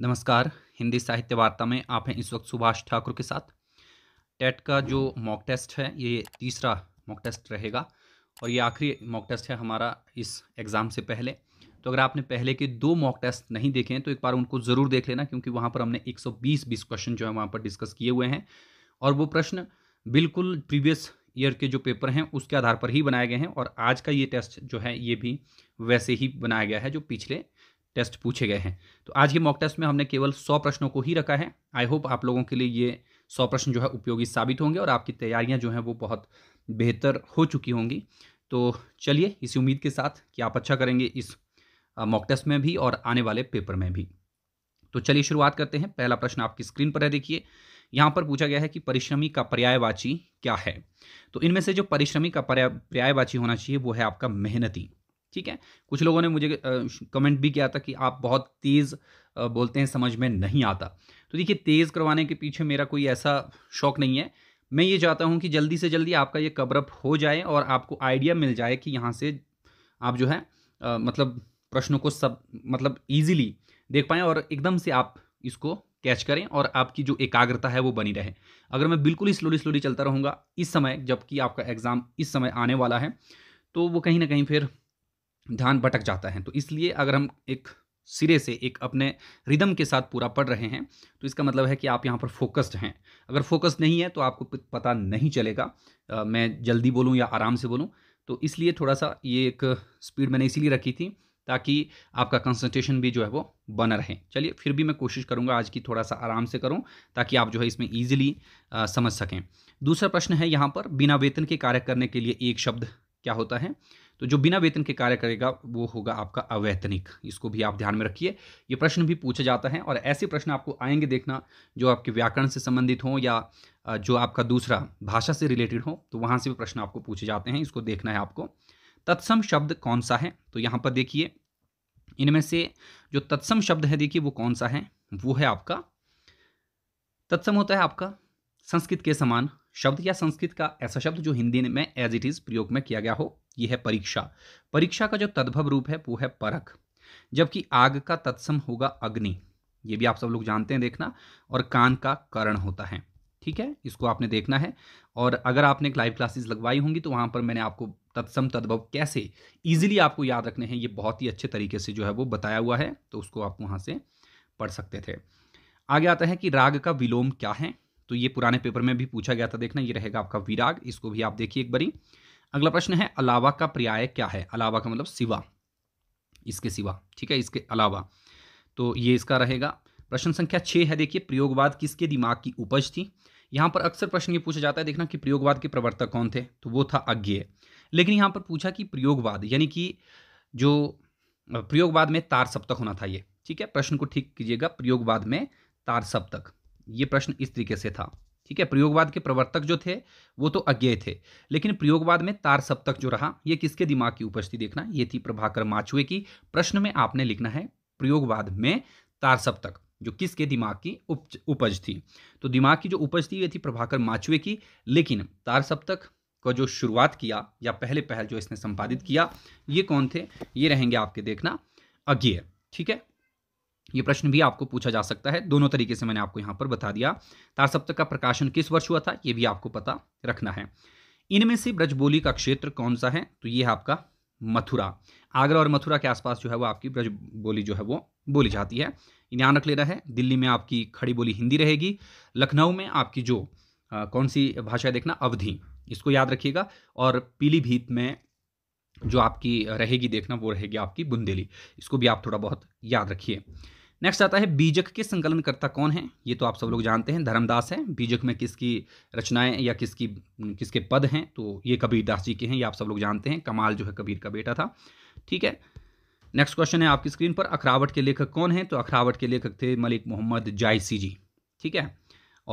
नमस्कार हिंदी साहित्य वार्ता में आप हैं इस वक्त सुभाष ठाकुर के साथ टेट का जो मॉक टेस्ट है ये तीसरा मॉक टेस्ट रहेगा और ये आखिरी मॉक टेस्ट है हमारा इस एग्ज़ाम से पहले तो अगर आपने पहले के दो मॉक टेस्ट नहीं देखे हैं तो एक बार उनको ज़रूर देख लेना क्योंकि वहाँ पर हमने एक बीस क्वेश्चन जो है वहाँ पर डिस्कस किए हुए हैं और वो प्रश्न बिल्कुल प्रीवियस ईयर के जो पेपर हैं उसके आधार पर ही बनाए गए हैं और आज का ये टेस्ट जो है ये भी वैसे ही बनाया गया है जो पिछले टेस्ट पूछे गए हैं तो आज के मॉक टेस्ट में हमने केवल सौ प्रश्नों को ही रखा है आई होप आप लोगों के लिए ये सौ प्रश्न जो है उपयोगी साबित होंगे और आपकी तैयारियां जो हैं वो बहुत बेहतर हो चुकी होंगी तो चलिए इसी उम्मीद के साथ कि आप अच्छा करेंगे इस मॉक टेस्ट में भी और आने वाले पेपर में भी तो चलिए शुरुआत करते हैं पहला प्रश्न आपकी स्क्रीन पर है देखिए यहाँ पर पूछा गया है कि परिश्रमी का पर्यायवाची क्या है तो इनमें से जो परिश्रमी का पर्यायवाची होना चाहिए वो है आपका मेहनती ठीक है कुछ लोगों ने मुझे कमेंट भी किया था कि आप बहुत तेज़ बोलते हैं समझ में नहीं आता तो देखिए तेज़ करवाने के पीछे मेरा कोई ऐसा शौक नहीं है मैं ये चाहता हूँ कि जल्दी से जल्दी आपका ये कवरअप हो जाए और आपको आइडिया मिल जाए कि यहाँ से आप जो है आ, मतलब प्रश्नों को सब मतलब ईजिली देख पाएँ और एकदम से आप इसको कैच करें और आपकी जो एकाग्रता है वो बनी रहे अगर मैं बिल्कुल ही स्लोली स्लोली चलता रहूँगा इस समय जबकि आपका एग्ज़ाम इस समय आने वाला है तो वो कहीं ना कहीं फिर ध्यान भटक जाता है तो इसलिए अगर हम एक सिरे से एक अपने रिदम के साथ पूरा पढ़ रहे हैं तो इसका मतलब है कि आप यहाँ पर फोकस्ड हैं अगर फोकस्ड नहीं है तो आपको पता नहीं चलेगा आ, मैं जल्दी बोलूँ या आराम से बोलूँ तो इसलिए थोड़ा सा ये एक स्पीड मैंने इसीलिए रखी थी ताकि आपका कंसंट्रेशन भी जो है वो बना रहे चलिए फिर भी मैं कोशिश करूँगा आज की थोड़ा सा आराम से करूँ ताकि आप जो है इसमें ईजिली समझ सकें दूसरा प्रश्न है यहाँ पर बिना वेतन के कार्य करने के लिए एक शब्द क्या होता है तो जो बिना वेतन के कार्य करेगा वो होगा आपका अवैतनिक इसको भी आप ध्यान में रखिए ये प्रश्न भी पूछा जाता है और ऐसे प्रश्न आपको आएंगे देखना जो आपके व्याकरण से संबंधित हों या जो आपका दूसरा भाषा से रिलेटेड हो तो वहाँ से भी प्रश्न आपको पूछे जाते हैं इसको देखना है आपको तत्सम शब्द कौन सा है तो यहाँ पर देखिए इनमें से जो तत्सम शब्द है देखिए वो कौन सा है वो है आपका तत्सम होता है आपका संस्कृत के समान शब्द या संस्कृत का ऐसा शब्द जो हिंदी में एज इट इज़ प्रयोग में किया गया हो ये है परीक्षा परीक्षा का जो तद्भव रूप है वो है परख जबकि आग का तत्सम होगा अग्नि ये भी आप सब लोग जानते हैं देखना और कान का करण होता है ठीक है इसको आपने देखना है और अगर आपने लाइव क्लासेस लगवाई होंगी तो वहां पर मैंने आपको तत्सम तद्भव कैसे इजीली आपको याद रखने हैं ये बहुत ही अच्छे तरीके से जो है वो बताया हुआ है तो उसको आप वहां से पढ़ सकते थे आगे आता है कि राग का विलोम क्या है तो ये पुराने पेपर में भी पूछा गया था देखना ये रहेगा आपका विराग इसको भी आप देखिए एक बारी अगला प्रश्न है अलावा का पर्याय क्या है अलावा का मतलब सिवा इसके सिवा ठीक है इसके अलावा तो ये इसका रहेगा प्रश्न संख्या छः है देखिए प्रयोगवाद किसके दिमाग की उपज थी यहाँ पर अक्सर प्रश्न ये पूछा जाता है देखना कि प्रयोगवाद के प्रवर्तक कौन थे तो वो था अज्ञे लेकिन यहाँ पर पूछा कि प्रयोगवाद यानी कि जो प्रयोगवाद में तार सप्तक होना था ये ठीक है प्रश्न को ठीक कीजिएगा प्रयोगवाद में तार सप्तक ये प्रश्न इस तरीके से था ठीक है प्रयोगवाद के प्रवर्तक जो थे वो तो अज्ञेय थे लेकिन प्रयोगवाद में तार सप्तक जो रहा ये किसके दिमाग की उपस्थिति देखना ये थी प्रभाकर माछुए की प्रश्न में आपने लिखना है प्रयोगवाद में तार सप्तक जो किसके दिमाग की उप उपज थी तो दिमाग की जो उपज थी ये थी प्रभाकर माछुए की लेकिन तार सप्तक का जो शुरुआत किया या पहले पहल जो इसने संपादित किया ये कौन थे ये रहेंगे आपके देखना अज्ञेय ठीक है ये प्रश्न भी आपको पूछा जा सकता है दोनों तरीके से मैंने आपको यहाँ पर बता दिया तार सप्तक का प्रकाशन किस वर्ष हुआ था ये भी आपको पता रखना है इनमें से ब्रजबोली का क्षेत्र कौन सा है तो ये है आपका मथुरा आगरा और मथुरा के आसपास जो है वो आपकी ब्रज बोली जो है वो बोली जाती है ध्यान रख लेना है दिल्ली में आपकी खड़ी बोली हिंदी रहेगी लखनऊ में आपकी जो आ, कौन सी भाषा देखना अवधि इसको याद रखिएगा और पीलीभीत में जो आपकी रहेगी देखना वो रहेगी आपकी बुंदेली इसको भी आप थोड़ा बहुत याद रखिए नेक्स्ट आता है बीजक के संकलनकर्ता कौन है ये तो आप सब लोग जानते हैं धर्मदास है बीजक में किसकी रचनाएं या किसकी किसके पद हैं तो ये कबीरदास जी के हैं ये आप सब लोग जानते हैं कमाल जो है कबीर का बेटा था ठीक है नेक्स्ट क्वेश्चन है आपकी स्क्रीन पर अखरावट के लेखक कौन है तो अखरावट के लेखक थे मलिक मोहम्मद जायसी जी ठीक है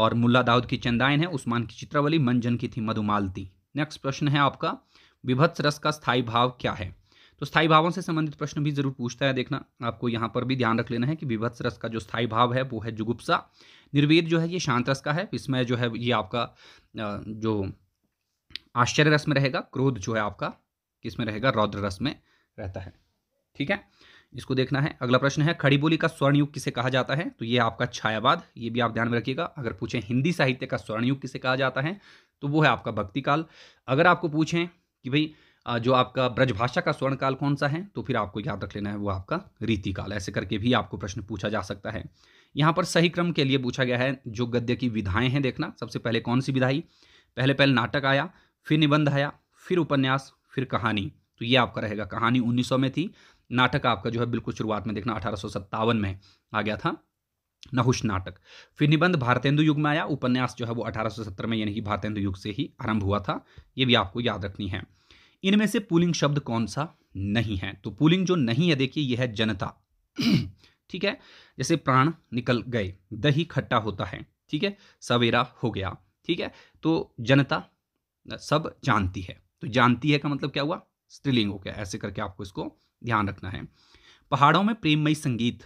और मुला दाऊद की चंदायन है उस्मान की चित्रावली मंजन की थी मधुमालती नेक्स्ट प्रश्न है आपका विभत्स रस का स्थायी भाव क्या है तो स्थाई भावों से संबंधित प्रश्न भी जरूर पूछता है देखना आपको यहाँ पर भी ध्यान रख लेना है कि विभत्स रस का जो स्थाई भाव है वो है जुगुप्सा निर्वेद जो है ये शांत रस का है विस्मय जो है ये आपका जो आश्चर्य रस में रहेगा क्रोध जो है आपका किस में रहेगा रौद्र रस में रहता है ठीक है इसको देखना है अगला प्रश्न है खड़ी बोली का स्वर्णयुग किसे कहा जाता है तो ये आपका छायावाद ये भी आप ध्यान में रखिएगा अगर पूछें हिंदी साहित्य का स्वर्णयुग किसे कहा जाता है तो वो है आपका भक्ति काल अगर आपको पूछें कि भाई जो आपका ब्रजभाषा का स्वर्ण काल कौन सा है तो फिर आपको याद रख लेना है वो आपका रीति काल ऐसे करके भी आपको प्रश्न पूछा जा सकता है यहाँ पर सही क्रम के लिए पूछा गया है जो गद्य की विधाएं हैं देखना सबसे पहले कौन सी विधाई पहले पहले नाटक आया फिर निबंध आया फिर उपन्यास फिर कहानी तो ये आपका रहेगा कहानी उन्नीस में थी नाटक आपका जो है बिल्कुल शुरुआत में देखना अठारह में आ गया था नहुष नाटक फिर निबंध भारतेंदु युग में आया उपन्यास जो है वो 1870 में यानी कि भारतेंदु युग से ही आरंभ हुआ था ये भी आपको याद रखनी है इनमें से पुलिंग शब्द कौन सा नहीं है तो पुलिंग जो नहीं है देखिए यह है जनता ठीक है जैसे प्राण निकल गए दही खट्टा होता है ठीक है सवेरा हो गया ठीक है तो जनता सब जानती है तो जानती है का मतलब क्या हुआ स्त्रीलिंग हो गया ऐसे करके आपको इसको ध्यान रखना है पहाड़ों में प्रेममयी संगीत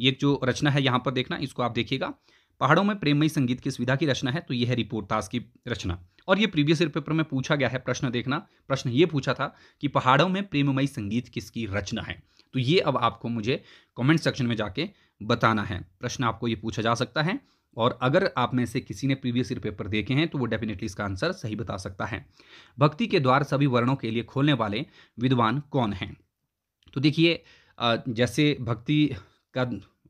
ये जो रचना है यहां पर देखना इसको आप देखिएगा पहाड़ों में प्रेमयी संगीत की सुविधा की रचना है तो यह है रिपोर्टास की रचना और ये प्रीवियस ईयर पेपर में पूछा गया है प्रश्न देखना प्रश्न ये पूछा था कि पहाड़ों में प्रेमयी संगीत किसकी रचना है तो ये अब आपको मुझे कमेंट सेक्शन में जाके बताना है प्रश्न आपको ये पूछा जा सकता है और अगर आप में से किसी ने प्रीवियस ईयर पेपर देखे हैं तो वो डेफिनेटली इसका आंसर सही बता सकता है भक्ति के द्वार सभी वर्णों के लिए खोलने वाले विद्वान कौन हैं तो देखिए जैसे भक्ति का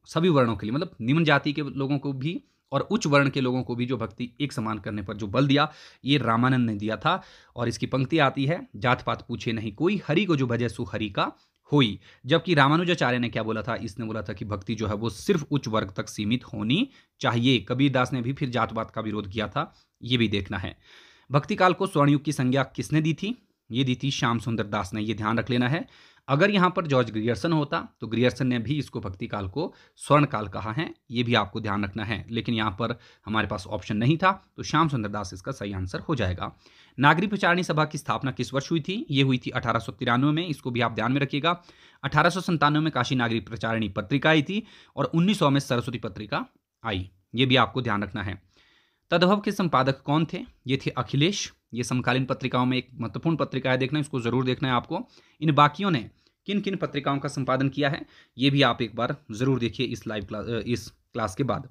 सभी वर्णों के लिए मतलब निम्न जाति के लोगों को भी और उच्च वर्ण के लोगों को भी जो भक्ति एक समान करने पर जो बल दिया ये रामानंद ने दिया था और इसकी पंक्ति आती है जात पात पूछे नहीं कोई हरि को जो भजे सु हरि का होई जबकि रामानुजाचार्य ने क्या बोला था इसने बोला था कि भक्ति जो है वो सिर्फ उच्च वर्ग तक सीमित होनी चाहिए कबीरदास ने भी फिर जातवात का विरोध किया था ये भी देखना है भक्ति काल को स्वर्णयुग की संज्ञा किसने दी थी ये दी थी श्याम सुंदर दास ने ये ध्यान रख लेना है अगर यहाँ पर जॉर्ज ग्रियर्सन होता तो ग्रियर्सन ने भी इसको भक्ति काल को स्वर्ण काल कहा है ये भी आपको ध्यान रखना है लेकिन यहाँ पर हमारे पास ऑप्शन नहीं था तो श्याम सुंदर दास इसका सही आंसर हो जाएगा नागरी प्रचारणी सभा की स्थापना किस वर्ष हुई थी ये हुई थी अठारह में इसको भी आप ध्यान में रखिएगा अठारह में काशी नागरी प्रचारणी पत्रिका आई थी और उन्नीस में सरस्वती पत्रिका आई ये भी आपको ध्यान रखना है तद्भव के संपादक कौन थे ये थे अखिलेश ये समकालीन पत्रिकाओं में एक महत्वपूर्ण पत्रिका है देखना है इसको जरूर देखना है आपको इन बाकियों ने किन किन पत्रिकाओं का संपादन किया है ये भी आप एक बार जरूर देखिए इस लाइव क्लास इस क्लास के बाद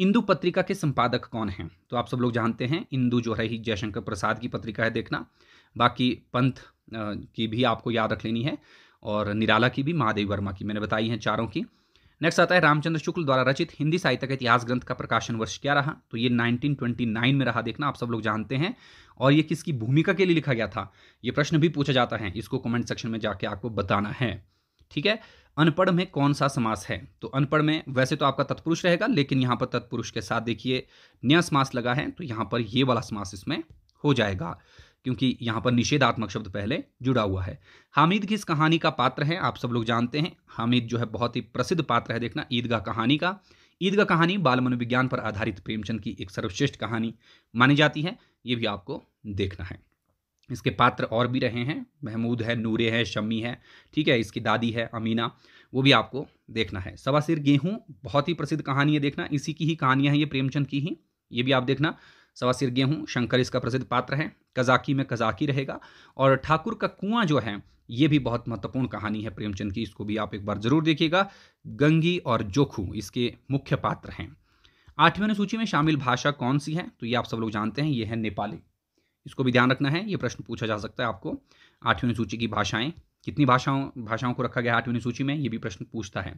इंदू पत्रिका के संपादक कौन हैं तो आप सब लोग जानते हैं इंदू जो है ही जयशंकर प्रसाद की पत्रिका है देखना बाकी पंथ की भी आपको याद रख लेनी है और निराला की भी महादेव वर्मा की मैंने बताई हैं चारों की नेक्स्ट आता है रामचंद्र शुक्ल द्वारा रचित हिंदी साहित्य का इतिहास ग्रंथ का प्रकाशन वर्ष क्या रहा तो ये 1929 में रहा देखना आप सब लोग जानते हैं और ये किसकी भूमिका के लिए लिखा गया था ये प्रश्न भी पूछा जाता है इसको कमेंट सेक्शन में जाके आपको बताना है ठीक है अनपढ़ में कौन सा समास है तो अनपढ़ में वैसे तो आपका तत्पुरुष रहेगा लेकिन यहाँ पर तत्पुरुष के साथ देखिए नया समास लगा है तो यहाँ पर ये वाला समास इसमें हो जाएगा क्योंकि यहाँ पर निषेधात्मक शब्द पहले जुड़ा हुआ है हामिद किस कहानी का पात्र है आप सब लोग जानते हैं हामिद जो है बहुत ही प्रसिद्ध पात्र है देखना ईदगाह कहानी का ईदगाह कहानी बाल मनोविज्ञान पर आधारित प्रेमचंद की एक सर्वश्रेष्ठ कहानी मानी जाती है ये भी आपको देखना है इसके पात्र और भी रहे हैं महमूद है नूरे है शम्मी है ठीक है इसकी दादी है अमीना वो भी आपको देखना है सवासिर गेहूँ बहुत ही प्रसिद्ध कहानी है देखना इसी की ही कहानियाँ हैं ये प्रेमचंद की ही ये भी आप देखना सवासीर गेहूँ शंकर इसका प्रसिद्ध पात्र है कजाकी में कजाकी रहेगा और ठाकुर का कुआं जो है ये भी बहुत महत्वपूर्ण कहानी है प्रेमचंद की इसको भी आप एक बार जरूर देखिएगा गंगी और जोखू इसके मुख्य पात्र हैं आठवीं अनुसूची में शामिल भाषा कौन सी है तो ये आप सब लोग जानते हैं ये है नेपाली इसको भी ध्यान रखना है ये प्रश्न पूछा जा सकता है आपको आठवीं अनुसूची की भाषाएं कितनी भाषाओं भाषाओं को रखा गया है आठवीं अनुसूची में ये भी प्रश्न पूछता है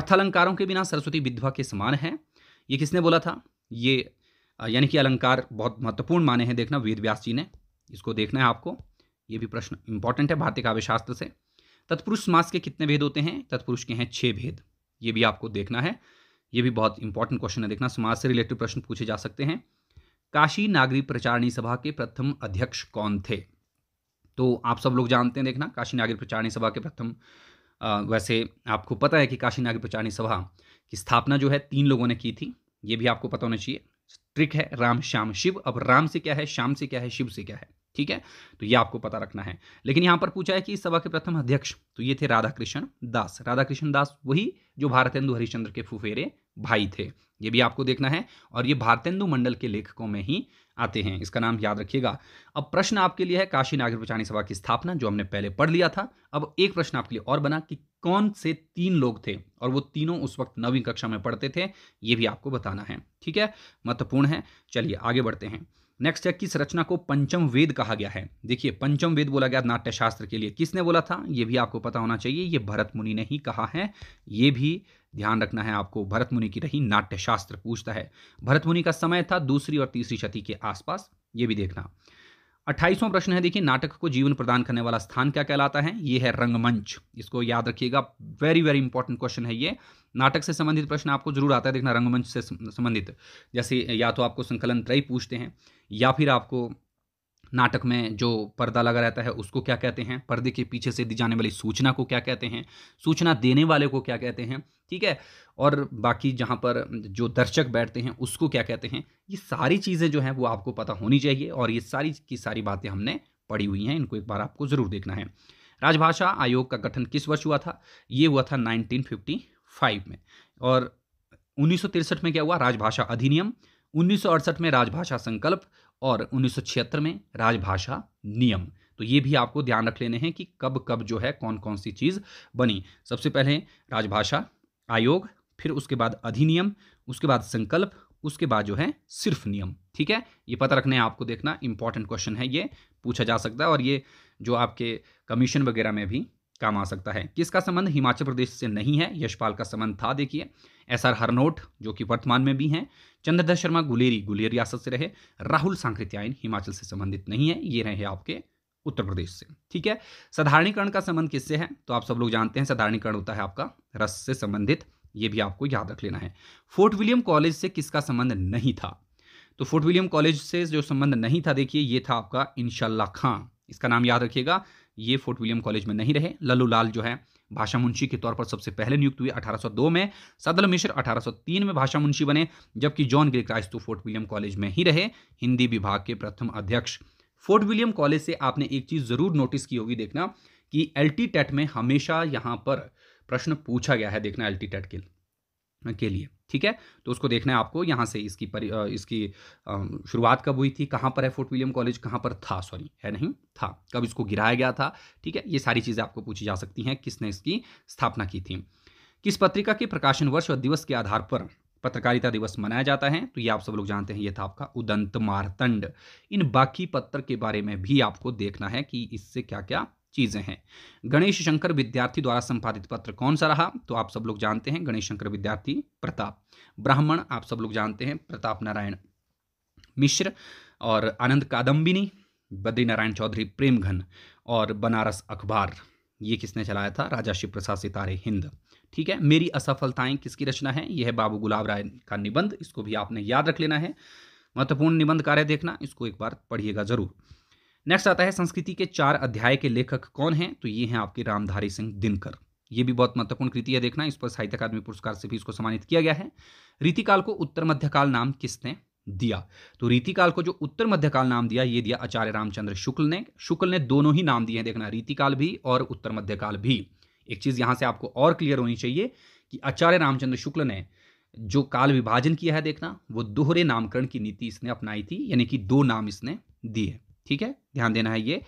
अर्थालंकारों के बिना सरस्वती विधवा के समान है ये किसने बोला था ये यानी कि अलंकार बहुत महत्वपूर्ण माने हैं देखना वेद व्यास जी ने इसको देखना है आपको ये भी प्रश्न इंपॉर्टेंट है भारतीय काव्य शास्त्र से तत्पुरुष मास के कितने भेद होते हैं तत्पुरुष के हैं छः भेद ये भी आपको देखना है ये भी बहुत इंपॉर्टेंट क्वेश्चन है देखना समाज से रिलेटेड प्रश्न पूछे जा सकते हैं काशी नागरी प्रचारणी सभा के प्रथम अध्यक्ष कौन थे तो आप सब लोग जानते हैं देखना काशी नागरी प्रचारणी सभा के प्रथम वैसे आपको पता है कि काशी नागरी प्रचारणी सभा की स्थापना जो है तीन लोगों ने की थी ये भी आपको पता होना चाहिए ट्रिक है राम श्याम शिव अब राम से क्या है श्याम से क्या है शिव से क्या है ठीक है तो ये आपको पता रखना है लेकिन यहां पर पूछा है कि इस सभा के प्रथम अध्यक्ष तो ये थे राधा कृष्ण दास राधा कृष्ण दास वही जो भारतेंदु हरिश्चंद्र के फुफेरे भाई थे ये भी आपको देखना है और ये भारतेंदु मंडल के लेखकों में ही आते हैं इसका नाम याद रखिएगा अब प्रश्न आपके लिए है काशी नागर प्रचारणी सभा की स्थापना जो हमने पहले पढ़ लिया था अब एक प्रश्न आपके लिए और बना कि कौन से तीन लोग थे और वो तीनों उस वक्त नवीं कक्षा में पढ़ते थे ये भी आपको बताना है ठीक है महत्वपूर्ण है चलिए आगे बढ़ते हैं नेक्स्ट है किस रचना को पंचम वेद कहा गया है देखिए पंचम वेद बोला गया नाट्यशास्त्र के लिए किसने बोला था ये भी आपको पता होना चाहिए ये भरत मुनि ने ही कहा है ये भी ध्यान रखना है आपको भरत मुनि की रही नाट्यशास्त्र पूछता है भरत मुनि का समय था दूसरी और तीसरी शती के आसपास ये भी देखना अट्ठाईसवां प्रश्न है देखिए नाटक को जीवन प्रदान करने वाला स्थान क्या कहलाता है ये है रंगमंच इसको याद रखिएगा वेरी वेरी इंपॉर्टेंट क्वेश्चन है ये नाटक से संबंधित प्रश्न आपको जरूर आता है देखना रंगमंच से संबंधित जैसे या तो आपको संकलन त्रय पूछते हैं या फिर आपको नाटक में जो पर्दा लगा रहता है उसको क्या कहते हैं पर्दे के पीछे से दी जाने वाली सूचना को क्या कहते हैं सूचना देने वाले को क्या कहते हैं ठीक है और बाकी जहाँ पर जो दर्शक बैठते हैं उसको क्या कहते हैं ये सारी चीज़ें जो हैं वो आपको पता होनी चाहिए और ये सारी की सारी बातें हमने पढ़ी हुई हैं इनको एक बार आपको ज़रूर देखना है राजभाषा आयोग का गठन किस वर्ष हुआ था ये हुआ था 1955 में और उन्नीस में क्या हुआ राजभाषा अधिनियम उन्नीस में राजभाषा संकल्प और उन्नीस में राजभाषा नियम तो ये भी आपको ध्यान रख लेने हैं कि कब कब जो है कौन कौन सी चीज़ बनी सबसे पहले राजभाषा आयोग फिर उसके बाद अधिनियम उसके बाद संकल्प उसके बाद जो है सिर्फ नियम ठीक है ये पता रखना है आपको देखना इंपॉर्टेंट क्वेश्चन है ये पूछा जा सकता है और ये जो आपके कमीशन वगैरह में भी काम आ सकता है किसका संबंध हिमाचल प्रदेश से नहीं है यशपाल का संबंध था देखिए एस आर हरनोट जो कि वर्तमान में भी हैं चंद्रधर शर्मा गुलेरी गुलेर रियासत से रहे राहुल सांकृत्यायन हिमाचल से संबंधित नहीं है ये रहे आपके उत्तर प्रदेश से ठीक है साधारणीकरण का संबंध किससे है तो आप सब लोग जानते हैं साधारणीकरण होता है आपका रस से संबंधित ये भी आपको याद रख लेना है फोर्ट विलियम कॉलेज से किसका संबंध नहीं था तो फोर्ट विलियम कॉलेज से जो संबंध नहीं था देखिए ये था आपका इनशाला खां इसका नाम याद रखिएगा ये फोर्ट विलियम कॉलेज में नहीं रहे लल्लू लाल जो है भाषा मुंशी के तौर पर सबसे पहले नियुक्त हुए 1802 में सदल मिश्र 1803 में भाषा मुंशी बने जबकि जॉन गिलक्राइस्ट क्राइस्तु फोर्ट विलियम कॉलेज में ही रहे हिंदी विभाग के प्रथम अध्यक्ष फोर्ट विलियम कॉलेज से आपने एक चीज़ ज़रूर नोटिस की होगी देखना कि एल टेट में हमेशा यहाँ पर प्रश्न पूछा गया है देखना एल टेट के के लिए ठीक है तो उसको देखना है आपको यहाँ से इसकी परि इसकी शुरुआत कब हुई थी कहाँ पर है फोर्ट विलियम कॉलेज कहाँ पर था सॉरी है नहीं था कब इसको गिराया गया था ठीक है ये सारी चीज़ें आपको पूछी जा सकती हैं किसने इसकी स्थापना की थी किस पत्रिका के प्रकाशन वर्ष और दिवस के आधार पर पत्रकारिता दिवस मनाया जाता है तो ये आप सब लोग जानते हैं ये था आपका उदंत मारतंड इन बाकी पत्र के बारे में भी आपको देखना है कि इससे क्या क्या चीज़ें हैं गणेश शंकर विद्यार्थी द्वारा संपादित पत्र कौन सा रहा तो आप सब लोग जानते हैं गणेश शंकर विद्यार्थी प्रताप ब्राह्मण आप सब लोग जानते हैं प्रताप नारायण मिश्र और आनंद कादम्बिनी बद्री नारायण चौधरी प्रेमघन और बनारस अखबार ये किसने चलाया था राजा शिव प्रसाद सितारे हिंद ठीक है मेरी असफलताएं किसकी रचना है यह है बाबू गुलाब राय का निबंध इसको भी आपने याद रख लेना है महत्वपूर्ण निबंध कार्य देखना इसको एक बार पढ़िएगा जरूर नेक्स्ट आता है संस्कृति के चार अध्याय के लेखक कौन हैं तो ये हैं आपके रामधारी सिंह दिनकर ये भी बहुत महत्वपूर्ण कृति है देखना इस पर साहित्य अकादमी पुरस्कार से भी इसको सम्मानित किया गया है रीतिकाल को उत्तर मध्यकाल नाम किसने दिया तो रीतिकाल को जो उत्तर मध्यकाल नाम दिया ये दिया आचार्य रामचंद्र शुक्ल ने शुक्ल ने दोनों ही नाम दिए हैं देखना रीतिकाल भी और उत्तर मध्यकाल भी एक चीज़ यहाँ से आपको और क्लियर होनी चाहिए कि आचार्य रामचंद्र शुक्ल ने जो काल विभाजन किया है देखना वो दोहरे नामकरण की नीति इसने अपनाई थी यानी कि दो नाम इसने दिए ठीक है ध्यान देना है ये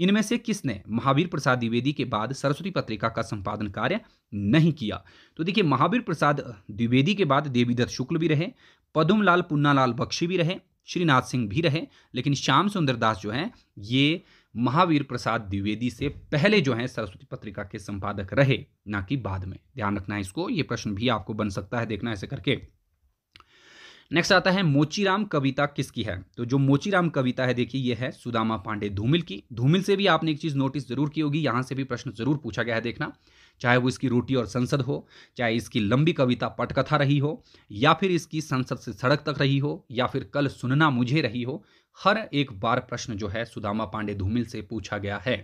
इनमें से किसने महावीर प्रसाद द्विवेदी के बाद सरस्वती पत्रिका का संपादन कार्य नहीं किया तो देखिए महावीर प्रसाद द्विवेदी के बाद देवीदत्त शुक्ल भी रहे पदुमलाल पुन्नालाल बख्शी भी रहे श्रीनाथ सिंह भी रहे लेकिन श्याम सुंदर दास जो हैं ये महावीर प्रसाद द्विवेदी से पहले जो है सरस्वती पत्रिका के संपादक रहे ना कि बाद में ध्यान रखना है इसको ये प्रश्न भी आपको बन सकता है देखना ऐसे करके नेक्स्ट आता है मोचीराम कविता किसकी है तो जो मोचीराम कविता है देखिए ये है सुदामा पांडे धूमिल की धूमिल से भी आपने एक चीज़ नोटिस जरूर की होगी यहां से भी प्रश्न जरूर पूछा गया है देखना चाहे वो इसकी रोटी और संसद हो चाहे इसकी लंबी कविता पटकथा रही हो या फिर इसकी संसद से सड़क तक रही हो या फिर कल सुनना मुझे रही हो हर एक बार प्रश्न जो है सुदामा पांडे धूमिल से पूछा गया है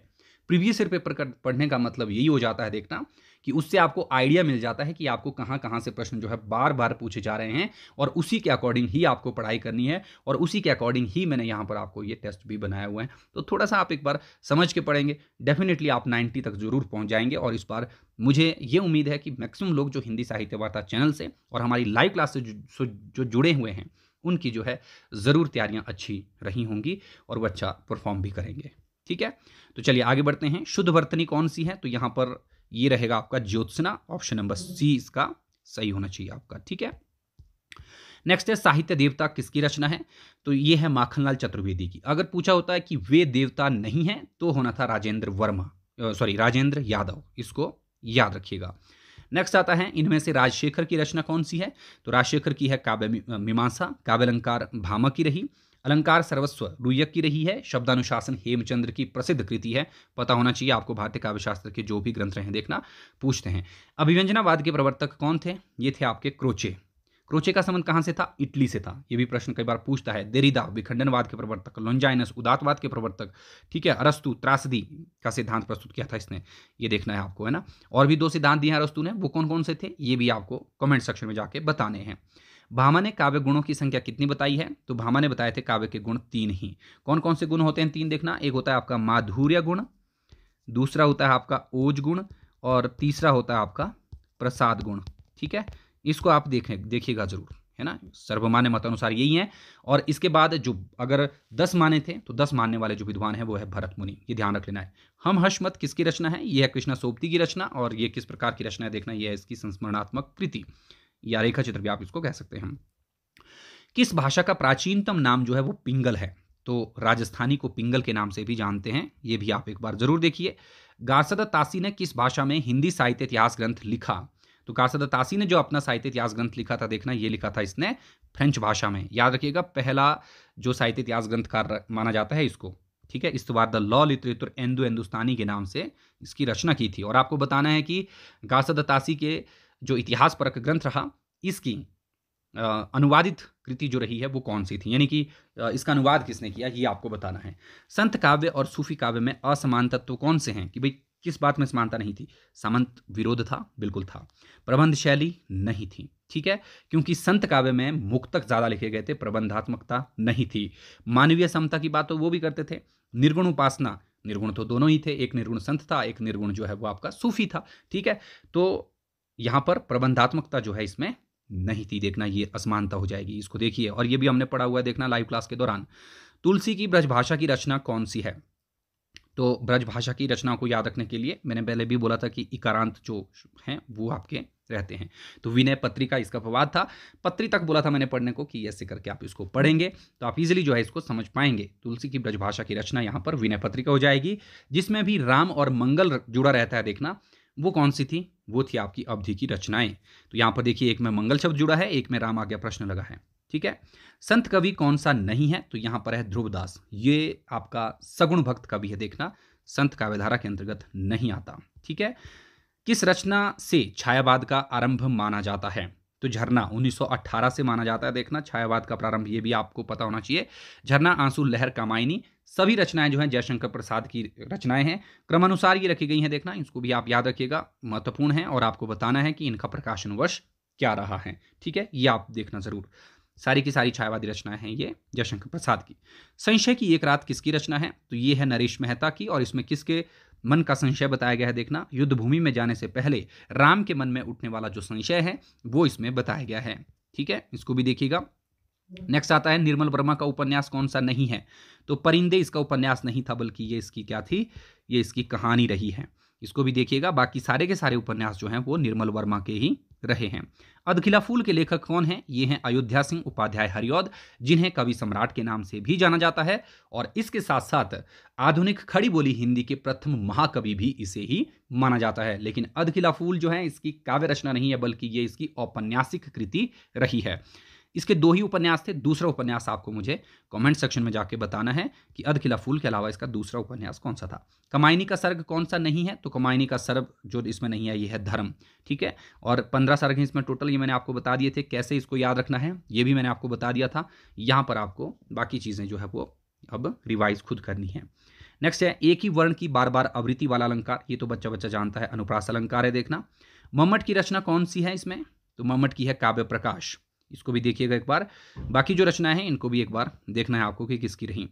प्रीवियस ईयर पेपर पढ़ने का मतलब यही हो जाता है देखना कि उससे आपको आइडिया मिल जाता है कि आपको कहाँ कहाँ से प्रश्न जो है बार बार पूछे जा रहे हैं और उसी के अकॉर्डिंग ही आपको पढ़ाई करनी है और उसी के अकॉर्डिंग ही मैंने यहाँ पर आपको ये टेस्ट भी बनाया हुआ है तो थोड़ा सा आप एक बार समझ के पढ़ेंगे डेफिनेटली आप नाइन्टी तक जरूर पहुँच जाएंगे और इस बार मुझे ये उम्मीद है कि मैक्सिमम लोग जो हिंदी साहित्य वार्ता चैनल से और हमारी लाइव क्लास से जो जुड़े हुए हैं उनकी जो है ज़रूर तैयारियाँ अच्छी रही होंगी और वो अच्छा परफॉर्म भी करेंगे ठीक है तो चलिए आगे बढ़ते हैं शुद्ध वर्तनी कौन सी है तो यहाँ पर ये रहेगा आपका ज्योत्सना ऑप्शन नंबर सी इसका सही होना चाहिए आपका ठीक है नेक्स्ट है साहित्य देवता किसकी रचना है तो ये है माखनलाल चतुर्वेदी की अगर पूछा होता है कि वे देवता नहीं है तो होना था राजेंद्र वर्मा सॉरी राजेंद्र यादव इसको याद रखिएगा नेक्स्ट आता है इनमें से राजशेखर की रचना कौन सी है तो राजशेखर की है काव्य मीमांसा काव्य अलंकार भामा की रही अलंकार सर्वस्व रुयक की रही है शब्दानुशासन हेमचंद्र की प्रसिद्ध कृति है पता होना चाहिए आपको भारतीय काव्यशास्त्र के जो भी ग्रंथ रहे हैं देखना पूछते हैं अभिव्यंजनावाद के प्रवर्तक कौन थे ये थे आपके क्रोचे क्रोचे का संबंध कहाँ से था इटली से था यह भी प्रश्न कई बार पूछता है देरीदा विखंडनवाद के प्रवर्तक लोंजाइनस उदातवाद के प्रवर्तक ठीक है अरस्तु त्रासदी का सिद्धांत प्रस्तुत किया था इसने ये देखना है आपको है ना और भी दो सिद्धांत दिए हैं अरस्तु ने वो कौन कौन से थे ये भी आपको कमेंट सेक्शन में जाके बताने हैं भामा ने काव्य गुणों की संख्या कितनी बताई है तो भामा ने बताए थे काव्य के गुण तीन ही कौन कौन से गुण होते हैं तीन देखना एक होता है आपका माधुर्य गुण दूसरा होता है आपका ओज गुण और तीसरा होता है आपका प्रसाद गुण ठीक है इसको आप देखें देखिएगा ज़रूर है ना सर्वमान्य मतानुसार यही है और इसके बाद जो अगर दस माने थे तो दस मानने वाले जो विद्वान है वो है भरत मुनि ये ध्यान रख लेना है हम हर्षमत किसकी रचना है यह है कृष्णा सोपती की रचना और ये किस प्रकार की रचना है देखना यह है इसकी संस्मरणात्मक कृति या रेखा चित्र भी आप इसको कह सकते हैं किस भाषा का प्राचीनतम नाम जो है वो पिंगल है तो राजस्थानी को पिंगल के नाम से भी जानते हैं ये भी आप एक बार जरूर देखिए गार्सद तासी ने किस भाषा में हिंदी साहित्य इतिहास ग्रंथ लिखा तो कारसदा ने जो अपना साहित्य इतिहास ग्रंथ लिखा था देखना ये लिखा था इसने फ्रेंच भाषा में याद रखिएगा पहला जो साहित्य इतिहास ग्रंथकार माना जाता है इसको ठीक है इस बाद द लॉ लिटरेचर एंदु हिंदुस्तानी के नाम से इसकी रचना की थी और आपको बताना है कि गासद के जो इतिहास परक ग्रंथ रहा इसकी अनुवादित कृति जो रही है वो कौन सी थी यानी कि इसका अनुवाद किसने किया ये आपको बताना है संत काव्य और सूफी काव्य में असमान तत्व कौन से हैं कि भाई किस बात में समानता नहीं थी सामंत विरोध था बिल्कुल था प्रबंध शैली नहीं थी ठीक है क्योंकि संत काव्य में मुक्तक ज़्यादा लिखे गए थे प्रबंधात्मकता नहीं थी मानवीय समता की बात तो वो भी करते थे निर्गुण उपासना निर्गुण तो दोनों ही थे एक निर्गुण संत था एक निर्गुण जो है वो आपका सूफी था ठीक है तो यहां पर प्रबंधात्मकता जो है इसमें नहीं थी देखना ये असमानता हो जाएगी इसको देखिए और ये भी हमने पढ़ा हुआ है देखना लाइव क्लास के दौरान तुलसी की ब्रजभाषा की रचना कौन सी है तो ब्रजभाषा की रचना को याद रखने के लिए मैंने पहले भी बोला था कि इकारांत जो हैं वो आपके रहते हैं तो विनय पत्री का इसका अपवाद था पत्री तक बोला था मैंने पढ़ने को कि ऐसे करके आप इसको पढ़ेंगे तो आप इजिली जो है इसको समझ पाएंगे तुलसी की ब्रजभाषा की रचना यहाँ पर विनय पत्रिका हो जाएगी जिसमें भी राम और मंगल जुड़ा रहता है देखना वो कौन सी थी वो थी आपकी अवधि की रचनाएं तो यहाँ पर देखिए एक में मंगल शब्द जुड़ा है एक में राम आज्ञा प्रश्न लगा है ठीक है संत कवि कौन सा नहीं है तो यहाँ पर है ध्रुवदास ये आपका सगुण भक्त कवि है देखना संत काव्यधारा के अंतर्गत नहीं आता ठीक है किस रचना से छायावाद का आरंभ माना जाता है तो झरना 1918 से माना जाता है देखना छायावाद का प्रारंभ ये भी आपको पता होना चाहिए झरना आंसू लहर कामायनी सभी रचनाएं जो हैं जयशंकर प्रसाद की रचनाएं हैं क्रमानुसार ये रखी गई हैं देखना इसको भी आप याद रखिएगा महत्वपूर्ण है और आपको बताना है कि इनका प्रकाशन वर्ष क्या रहा है ठीक है ये आप देखना जरूर सारी की सारी छायावादी रचनाएं हैं ये जयशंकर प्रसाद की संशय की एक रात किसकी रचना है तो ये है नरेश मेहता की और इसमें किसके मन का संशय बताया गया है देखना युद्ध भूमि में जाने से पहले राम के मन में उठने वाला जो संशय है वो इसमें बताया गया है ठीक है इसको भी देखिएगा नेक्स्ट आता है निर्मल वर्मा का उपन्यास कौन सा नहीं है तो परिंदे इसका उपन्यास नहीं था बल्कि ये इसकी क्या थी ये इसकी कहानी रही है इसको भी देखिएगा बाकी सारे के सारे उपन्यास जो हैं वो निर्मल वर्मा के ही रहे हैं अधखिला फूल के लेखक कौन हैं ये हैं अयोध्या सिंह उपाध्याय हरियोद जिन्हें कवि सम्राट के नाम से भी जाना जाता है और इसके साथ साथ आधुनिक खड़ी बोली हिंदी के प्रथम महाकवि भी इसे ही माना जाता है लेकिन अधखिला फूल जो है इसकी काव्य रचना नहीं है बल्कि ये इसकी औपन्यासिक कृति रही है इसके दो ही उपन्यास थे दूसरा उपन्यास आपको मुझे कमेंट सेक्शन में जाके बताना है कि अधखिला फूल के अलावा इसका दूसरा उपन्यास कौन सा था कमायनी का सर्ग कौन सा नहीं है तो कमायनी का सर्ग जो इसमें नहीं है ये है धर्म ठीक है और पंद्रह सर्ग इसमें टोटल ये मैंने आपको बता दिए थे कैसे इसको याद रखना है ये भी मैंने आपको बता दिया था यहाँ पर आपको बाकी चीज़ें जो है वो अब रिवाइज खुद करनी है नेक्स्ट है एक ही वर्ण की बार बार आवृत्ति वाला अलंकार ये तो बच्चा बच्चा जानता है अनुप्रास अलंकार है देखना मम्मट की रचना कौन सी है इसमें तो मम्मट की है काव्य प्रकाश इसको भी देखिएगा एक बार बाकी जो रचना है इनको भी एक बार देखना है आपको कि किसकी रही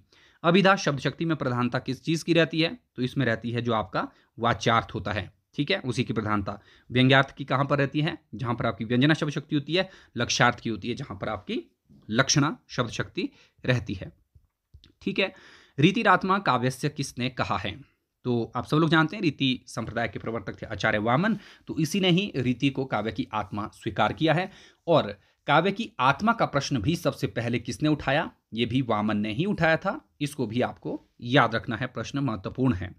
अभिधा शब्द शक्ति में प्रधानता किस चीज़ की रहती है तो इसमें रहती है जो आपका वाच्यार्थ होता है ठीक है उसी की प्रधानता व्यंग्यार्थ की कहां पर रहती है जहां पर आपकी व्यंजना शब्द शक्ति होती है लक्ष्यार्थ की होती है जहां पर आपकी लक्षणा शब्द शक्ति रहती है ठीक है रीति रात्मा काव्यस्य किसने कहा है तो आप सब लोग जानते हैं रीति संप्रदाय के प्रवर्तक थे आचार्य वामन तो इसी ने ही रीति को काव्य की आत्मा स्वीकार किया है और काव्य की आत्मा का प्रश्न भी सबसे पहले किसने उठाया ये भी वामन ने ही उठाया था इसको भी आपको याद रखना है प्रश्न महत्वपूर्ण है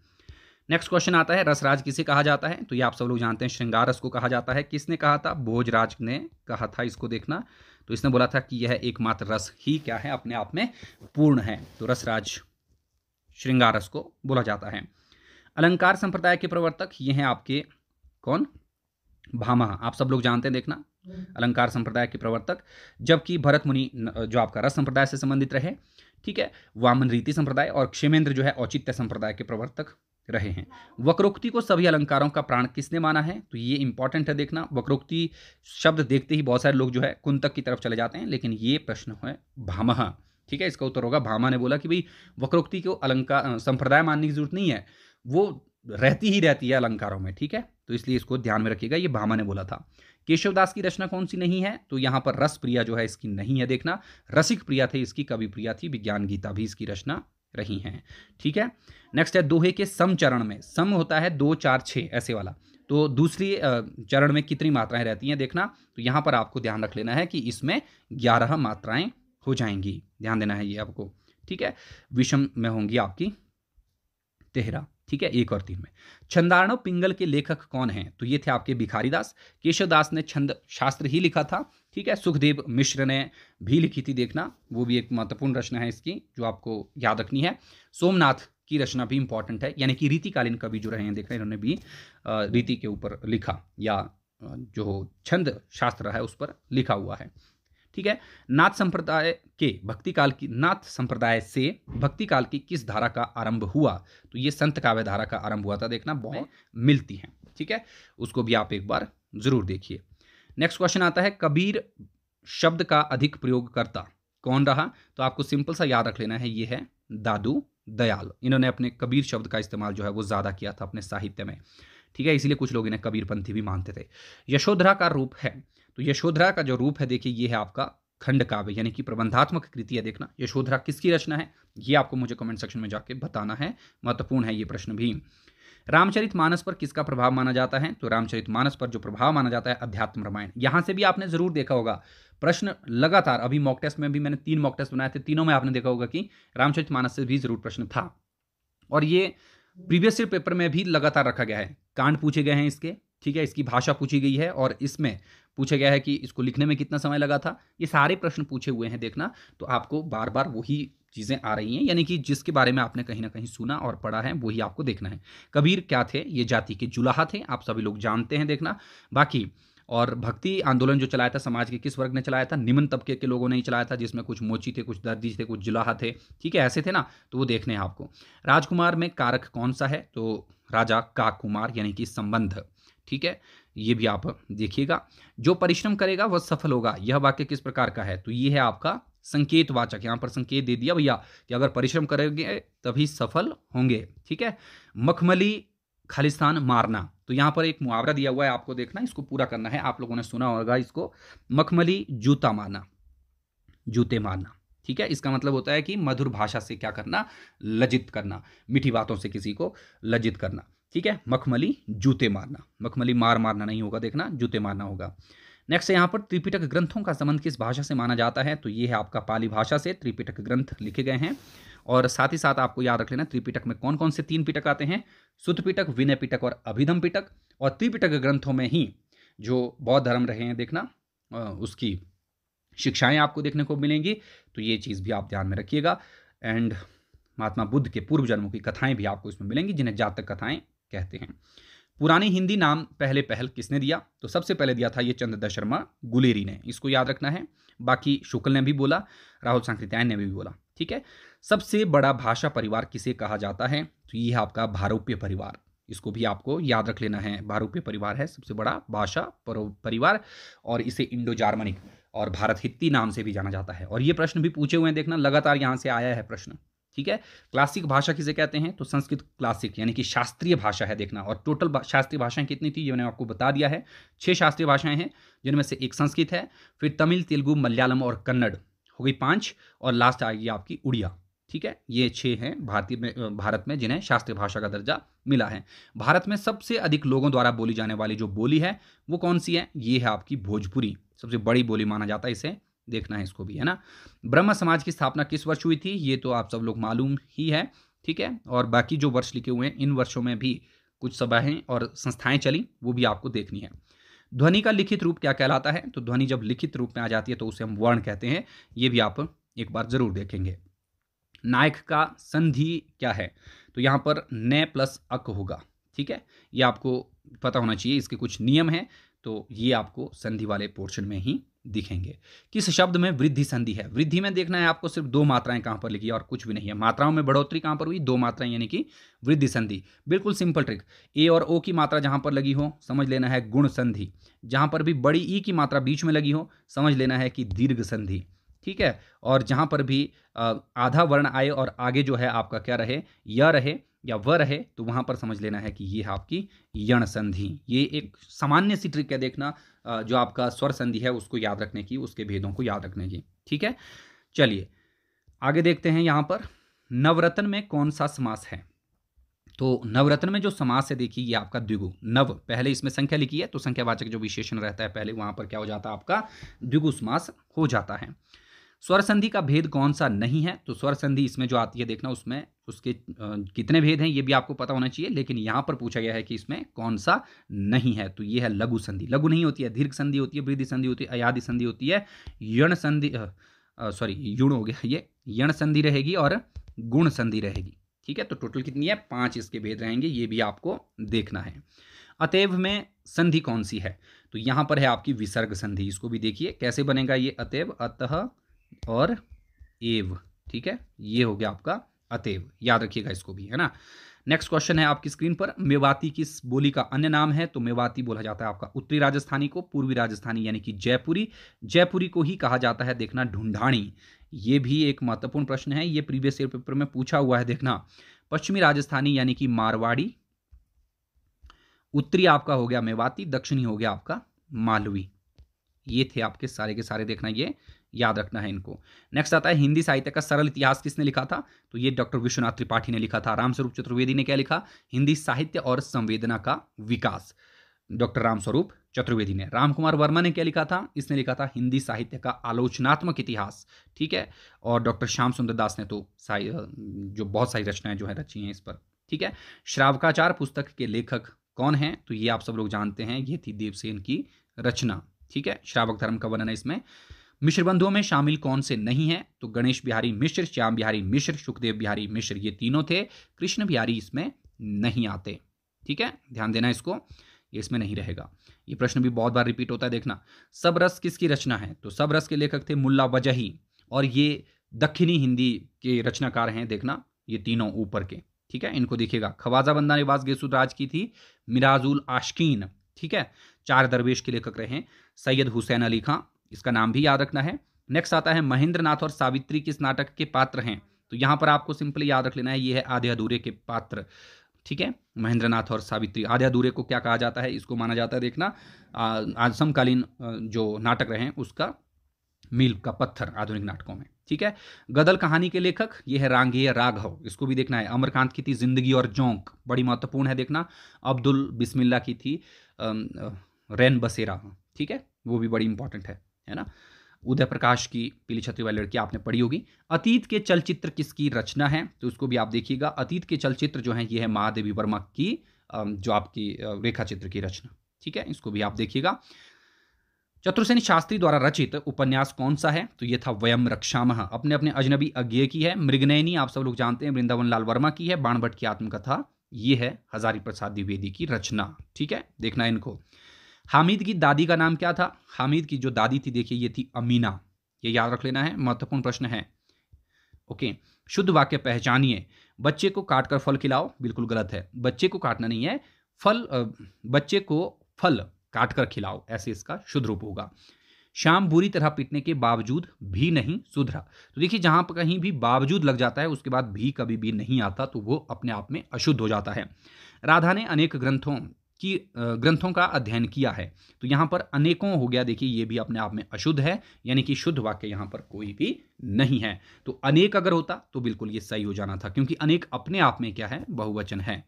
नेक्स्ट क्वेश्चन आता है रसराज किसे कहा जाता है तो ये आप सब लोग जानते हैं श्रृंगार रस को कहा जाता है किसने कहा था भोजराज ने कहा था इसको देखना तो इसने बोला था कि यह एकमात्र रस ही क्या है अपने आप में पूर्ण है तो रसराज श्रृंगार रस को बोला जाता है अलंकार संप्रदाय के प्रवर्तक ये हैं आपके कौन भामा आप सब लोग जानते हैं देखना अलंकार संप्रदाय के प्रवर्तक जबकि भरत मुनि जो आपका रस संप्रदाय से संबंधित रहे ठीक है वामन रीति संप्रदाय और क्षेमेंद्र जो है औचित्य संप्रदाय के प्रवर्तक रहे हैं वक्रोक्ति को सभी अलंकारों का प्राण किसने माना है तो ये इंपॉर्टेंट है देखना वक्रोक्ति शब्द देखते ही बहुत सारे लोग जो है कुंतक की तरफ चले जाते हैं लेकिन ये प्रश्न है भामह ठीक है इसका उत्तर होगा भामा ने बोला कि भाई वक्रोक्ति को अलंकार संप्रदाय मानने की जरूरत नहीं है वो रहती ही रहती है अलंकारों में ठीक है तो इसलिए इसको ध्यान में रखिएगा ये भामा ने बोला था केशवदास की रचना कौन सी नहीं है तो यहां पर रस प्रिया जो है इसकी नहीं है देखना रसिक प्रिया थे इसकी कवि प्रिया थी विज्ञान गीता भी इसकी रचना रही हैं ठीक है नेक्स्ट है दोहे के सम चरण में सम होता है दो चार छः ऐसे वाला तो दूसरी चरण में कितनी मात्राएं रहती हैं देखना तो यहां पर आपको ध्यान रख लेना है कि इसमें ग्यारह मात्राएं हो जाएंगी ध्यान देना है ये आपको ठीक है विषम में होंगी आपकी तेहरा ठीक है एक और तीन में छंदारण पिंगल के लेखक कौन हैं तो ये थे आपके भिखारी दास केशव दास ने छंद शास्त्र ही लिखा था ठीक है सुखदेव मिश्र ने भी लिखी थी देखना वो भी एक महत्वपूर्ण रचना है इसकी जो आपको याद रखनी है सोमनाथ की रचना भी इंपॉर्टेंट है यानी कि रीतिकालीन कवि जो रहे हैं देख रहे इन्होंने भी रीति के ऊपर लिखा या जो छंद शास्त्र है उस पर लिखा हुआ है ठीक है नाथ संप्रदाय के भक्ति काल की नाथ संप्रदाय से भक्ति काल की किस धारा का आरंभ हुआ तो ये संत काव्य धारा का आरंभ हुआ था देखना बहुत हाँ। मिलती हैं ठीक है उसको भी आप एक बार जरूर देखिए नेक्स्ट क्वेश्चन आता है कबीर शब्द का अधिक प्रयोग करता कौन रहा तो आपको सिंपल सा याद रख लेना है ये है दादू दयाल इन्होंने अपने कबीर शब्द का इस्तेमाल जो है वो ज़्यादा किया था अपने साहित्य में ठीक है इसीलिए कुछ लोग इन्हें कबीरपंथी भी मानते थे यशोधरा का रूप है तो यशोधरा का जो रूप है देखिए ये है आपका खंड काव्य यानी कि प्रबंधात्मक कृति है देखना यशोधरा किसकी रचना है ये आपको मुझे कमेंट सेक्शन में जाके बताना है महत्वपूर्ण है ये प्रश्न भी रामचरित मानस पर किसका प्रभाव माना जाता है तो रामचरित मानस पर जो प्रभाव माना जाता है अध्यात्म रामायण यहाँ से भी आपने जरूर देखा होगा प्रश्न लगातार अभी मॉक टेस्ट में भी मैंने तीन मॉक टेस्ट बनाए थे तीनों में आपने देखा होगा कि रामचरित मानस से भी जरूर प्रश्न था और ये प्रीवियस ईयर पेपर में भी लगातार रखा गया है कांड पूछे गए हैं इसके ठीक है इसकी भाषा पूछी गई है और इसमें पूछा गया है कि इसको लिखने में कितना समय लगा था ये सारे प्रश्न पूछे हुए हैं देखना तो आपको बार बार वही चीज़ें आ रही हैं यानी कि जिसके बारे में आपने कहीं ना कहीं सुना और पढ़ा है वही आपको देखना है कबीर क्या थे ये जाति के जुलाहा थे आप सभी लोग जानते हैं देखना बाकी और भक्ति आंदोलन जो चलाया था समाज के किस वर्ग ने चलाया था निम्न तबके के लोगों ने ही चलाया था जिसमें कुछ मोची थे कुछ दर्दी थे कुछ जुलाहा थे ठीक है ऐसे थे ना तो वो देखने हैं आपको राजकुमार में कारक कौन सा है तो राजा का कुमार यानी कि संबंध ठीक है ये भी आप देखिएगा जो परिश्रम करेगा वह सफल होगा यह वाक्य किस प्रकार का है तो ये है आपका संकेत वाचक यहाँ पर संकेत दे दिया भैया कि अगर परिश्रम करेंगे तभी सफल होंगे ठीक है मखमली खालिस्तान मारना तो यहाँ पर एक मुहावरा दिया हुआ है आपको देखना इसको पूरा करना है आप लोगों ने सुना होगा इसको मखमली जूता मारना जूते मारना ठीक है इसका मतलब होता है कि मधुर भाषा से क्या करना लजित करना मीठी बातों से किसी को लजित करना ठीक है मखमली जूते मारना मखमली मार मारना नहीं होगा देखना जूते मारना होगा नेक्स्ट है यहाँ पर त्रिपिटक ग्रंथों का संबंध किस भाषा से माना जाता है तो ये है आपका पाली भाषा से त्रिपिटक ग्रंथ लिखे गए हैं और साथ ही साथ आपको याद रख लेना त्रिपिटक में कौन कौन से तीन पिटक आते हैं सुत पिटक विनय पिटक और अभिधम पिटक और त्रिपिटक ग्रंथों में ही जो बौद्ध धर्म रहे हैं देखना उसकी शिक्षाएं आपको देखने को मिलेंगी तो ये चीज़ भी आप ध्यान में रखिएगा एंड महात्मा बुद्ध के पूर्व जन्मों की कथाएं भी आपको इसमें मिलेंगी जिन्हें जातक कथाएं कहते हैं पुराने हिंदी नाम पहले पहल किसने दिया तो सबसे पहले दिया था ये चंद्रदा शर्मा गुलेरी ने इसको याद रखना है बाकी शुक्ल ने भी बोला राहुल सांकृत्यायन ने भी बोला ठीक है सबसे बड़ा भाषा परिवार किसे कहा जाता है तो ये है आपका भारूप्य परिवार इसको भी आपको याद रख लेना है भारूप्य परिवार है सबसे बड़ा भाषा परिवार और इसे इंडो जार्मनिक और भारत हित्ती नाम से भी जाना जाता है और ये प्रश्न भी पूछे हुए हैं देखना लगातार यहाँ से आया है प्रश्न ठीक है क्लासिक भाषा किसे कहते हैं तो संस्कृत क्लासिक यानी कि शास्त्रीय भाषा है देखना और टोटल शास्त्रीय भाषाएं कितनी थी ये मैंने आपको बता दिया है छह शास्त्रीय भाषाएं हैं जिनमें से एक संस्कृत है फिर तमिल तेलुगु मलयालम और कन्नड़ हो गई पाँच और लास्ट आ गई आपकी उड़िया ठीक है ये छः हैं भारतीय में भारत में जिन्हें शास्त्रीय भाषा का दर्जा मिला है भारत में सबसे अधिक लोगों द्वारा बोली जाने वाली जो बोली है वो कौन सी है ये है आपकी भोजपुरी सबसे बड़ी बोली माना जाता है इसे देखना है इसको भी है ना ब्रह्म समाज की स्थापना किस वर्ष हुई थी ये तो आप सब लोग मालूम ही है ठीक है और बाकी जो वर्ष लिखे हुए हैं इन वर्षों में भी कुछ सभाएं और संस्थाएं चली वो भी आपको देखनी है ध्वनि का लिखित रूप क्या कहलाता है तो ध्वनि जब लिखित रूप में आ जाती है तो उसे हम वर्ण कहते हैं ये भी आप एक बार जरूर देखेंगे नायक का संधि क्या है तो यहाँ पर न प्लस अक होगा ठीक है ये आपको पता होना चाहिए इसके कुछ नियम हैं तो ये आपको संधि वाले पोर्शन में ही दिखेंगे किस शब्द में वृद्धि संधि है वृद्धि में देखना है आपको सिर्फ दो मात्राएं कहाँ पर लिखी और कुछ भी नहीं है मात्राओं में बढ़ोतरी कहाँ पर हुई दो मात्राएं यानी कि वृद्धि संधि बिल्कुल सिंपल ट्रिक ए और ओ की मात्रा जहां पर लगी हो समझ लेना है गुण संधि जहां पर भी बड़ी ई e की मात्रा बीच में लगी हो समझ लेना है कि दीर्घ संधि ठीक है और जहां पर भी आधा वर्ण आए और आगे जो है आपका क्या रहे यह रहे या वर है तो वहां पर समझ लेना है कि ये है आपकी यण संधि ये एक सामान्य सी ट्रिक है देखना जो आपका स्वर संधि है उसको याद रखने की उसके भेदों को याद रखने की ठीक है चलिए आगे देखते हैं यहाँ पर नवरत्न में कौन सा समास है तो नवरत्न में जो समास है देखिए ये आपका द्विगु नव पहले इसमें संख्या लिखी है तो संख्यावाचक जो विशेषण रहता है पहले वहां पर क्या हो जाता है आपका द्विगु समास हो जाता है स्वर संधि का भेद कौन सा नहीं है तो स्वर संधि इसमें जो आती है देखना उसमें उसके कितने भेद हैं ये भी आपको पता होना चाहिए लेकिन यहाँ पर पूछा गया है कि इसमें कौन सा नहीं है तो ये है लघु संधि लघु नहीं होती है दीर्घ संधि होती है वृद्धि संधि होती है अयाधि संधि होती है यण संधि सॉरी युण हो गया ये यण संधि रहेगी और गुण संधि रहेगी ठीक है तो टोटल कितनी है पांच इसके भेद रहेंगे ये भी आपको देखना है अतैव में संधि कौन सी है तो यहाँ पर है आपकी विसर्ग संधि इसको भी देखिए कैसे बनेगा ये अतैव अतः और एव ठीक है ये हो गया आपका अतेव याद रखिएगा इसको भी है ना नेक्स्ट क्वेश्चन है आपकी स्क्रीन पर मेवाती किस बोली का अन्य नाम है तो मेवाती बोला जाता है आपका उत्तरी राजस्थानी को पूर्वी राजस्थानी यानी कि जयपुरी जयपुरी को ही कहा जाता है देखना ढूंढाणी ये भी एक महत्वपूर्ण प्रश्न है ये प्रीवियस ईयर पेपर में पूछा हुआ है देखना पश्चिमी राजस्थानी यानी कि मारवाड़ी उत्तरी आपका हो गया मेवाती दक्षिणी हो गया आपका मालवी ये थे आपके सारे के सारे देखना ये याद रखना है इनको नेक्स्ट आता है हिंदी साहित्य का सरल इतिहास किसने लिखा था तो ये डॉक्टर विश्वनाथ त्रिपाठी ने लिखा था रामस्वरूप चतुर्वेदी ने क्या लिखा हिंदी साहित्य और संवेदना का विकास डॉक्टर रामस्वरूप चतुर्वेदी ने रामकुमार वर्मा ने क्या लिखा था इसने लिखा था हिंदी साहित्य का आलोचनात्मक इतिहास ठीक है और डॉक्टर श्याम सुंदर दास ने तो जो बहुत सारी रचनाएं जो है रची हैं इस पर ठीक है श्रावकाचार पुस्तक के लेखक कौन हैं तो ये आप सब लोग जानते हैं ये थी देवसेन की रचना ठीक है श्रावक धर्म का वर्णन है इसमें मिश्र बंधुओं में शामिल कौन से नहीं हैं तो गणेश बिहारी मिश्र श्याम बिहारी मिश्र सुखदेव बिहारी मिश्र ये तीनों थे कृष्ण बिहारी इसमें नहीं आते ठीक है ध्यान देना इसको ये इसमें नहीं रहेगा ये प्रश्न भी बहुत बार रिपीट होता है देखना सब रस किसकी रचना है तो सब रस के लेखक थे मुल्ला वजही और ये दक्षिणी हिंदी के रचनाकार हैं देखना ये तीनों ऊपर के ठीक है इनको देखिएगा खवाजा बंदा निवास राज की थी मिराजुल आशकीन ठीक है चार दरवेश के लेखक रहे सैयद हुसैन अली खां इसका नाम भी याद रखना है नेक्स्ट आता है महेंद्र नाथ और सावित्री किस नाटक के पात्र हैं तो यहाँ पर आपको सिंपली याद रख लेना है ये है आधे अधूरे के पात्र ठीक है महेंद्र नाथ और सावित्री आधे अधूरे को क्या कहा जाता है इसको माना जाता है देखना आज समकालीन जो नाटक रहे उसका मील का पत्थर आधुनिक नाटकों में ठीक है गदल कहानी के लेखक ये है रांगे राघव इसको भी देखना है अमरकांत की थी जिंदगी और जोंक बड़ी महत्वपूर्ण है देखना अब्दुल बिस्मिल्ला की थी रैन बसेरा ठीक है वो भी बड़ी इंपॉर्टेंट है है ना उदय प्रकाश की पीली छतरी वाली लड़की आपने पढ़ी होगी अतीत के चलचित्र किसकी रचना है तो उसको भी आप देखिएगा अतीत के चलचित्र जो है ये है महादेवी वर्मा की जो आपकी रेखा चित्र की रचना ठीक है इसको भी आप देखिएगा चतुर्सेन शास्त्री द्वारा रचित उपन्यास कौन सा है तो ये था वयम रक्षा अपने अपने अजनबी अज्ञे की है मृगनयनी आप सब लोग जानते हैं वृंदावन लाल वर्मा की है बाणभट्ट की आत्मकथा ये है हजारी प्रसाद द्विवेदी की रचना ठीक है देखना इनको हामिद की दादी का नाम क्या था हामिद की जो दादी थी देखिए ये थी अमीना ये याद रख लेना है महत्वपूर्ण प्रश्न है ओके शुद्ध वाक्य पहचानिए बच्चे को काट कर फल खिलाओ बिल्कुल गलत है बच्चे को काटना नहीं है फल बच्चे को फल काट कर खिलाओ ऐसे इसका शुद्ध रूप होगा शाम बुरी तरह पीटने के बावजूद भी नहीं सुधरा तो देखिए जहां पर कहीं भी बावजूद लग जाता है उसके बाद भी कभी भी नहीं आता तो वो अपने आप में अशुद्ध हो जाता है राधा ने अनेक ग्रंथों की ग्रंथों का अध्ययन किया है तो यहाँ पर अनेकों हो गया देखिए ये भी अपने आप में अशुद्ध है यानी कि शुद्ध वाक्य यहाँ पर कोई भी नहीं है तो अनेक अगर होता तो बिल्कुल ये सही हो जाना था क्योंकि अनेक अपने आप में क्या है बहुवचन है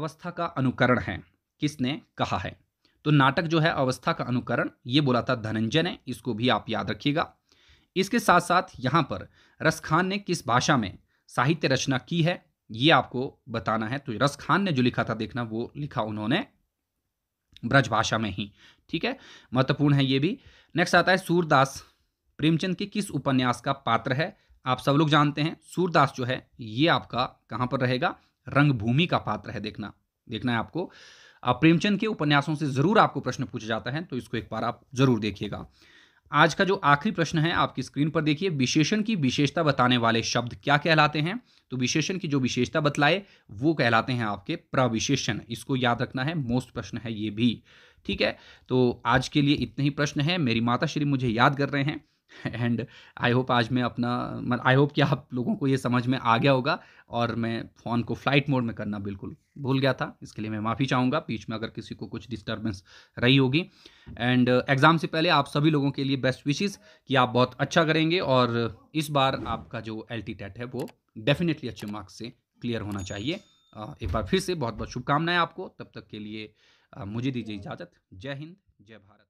अवस्था का अनुकरण है किसने कहा है तो नाटक जो है अवस्था का अनुकरण ये बोला था धनंजय ने इसको भी आप याद रखिएगा इसके साथ साथ यहाँ पर रसखान ने किस भाषा में साहित्य रचना की है ये आपको बताना है तो रस खान ने जो लिखा था देखना वो लिखा उन्होंने ब्रजभाषा में ही ठीक है महत्वपूर्ण है ये भी नेक्स्ट आता है सूरदास प्रेमचंद के किस उपन्यास का पात्र है आप सब लोग जानते हैं सूरदास जो है ये आपका कहाँ पर रहेगा रंगभूमि का पात्र है देखना देखना है आपको आप प्रेमचंद के उपन्यासों से ज़रूर आपको प्रश्न पूछा जाता है तो इसको एक बार आप जरूर देखिएगा आज का जो आखिरी प्रश्न है आपकी स्क्रीन पर देखिए विशेषण की विशेषता बताने वाले शब्द क्या कहलाते हैं तो विशेषण की जो विशेषता बतलाए वो कहलाते हैं आपके प्रविशेषण इसको याद रखना है मोस्ट प्रश्न है ये भी ठीक है तो आज के लिए इतने ही प्रश्न हैं मेरी माता श्री मुझे याद कर रहे हैं एंड आई होप आज मैं अपना मतलब आई होप कि आप लोगों को ये समझ में आ गया होगा और मैं फ़ोन को फ्लाइट मोड में करना बिल्कुल भूल गया था इसके लिए मैं माफ़ी चाहूँगा बीच में अगर किसी को कुछ डिस्टर्बेंस रही होगी एंड एग्ज़ाम से पहले आप सभी लोगों के लिए बेस्ट विशेज़ कि आप बहुत अच्छा करेंगे और इस बार आपका जो एल है वो डेफिनेटली अच्छे मार्क्स से क्लियर होना चाहिए एक बार फिर से बहुत बहुत शुभकामनाएं आपको तब तक के लिए मुझे दीजिए इजाज़त जय हिंद जय भारत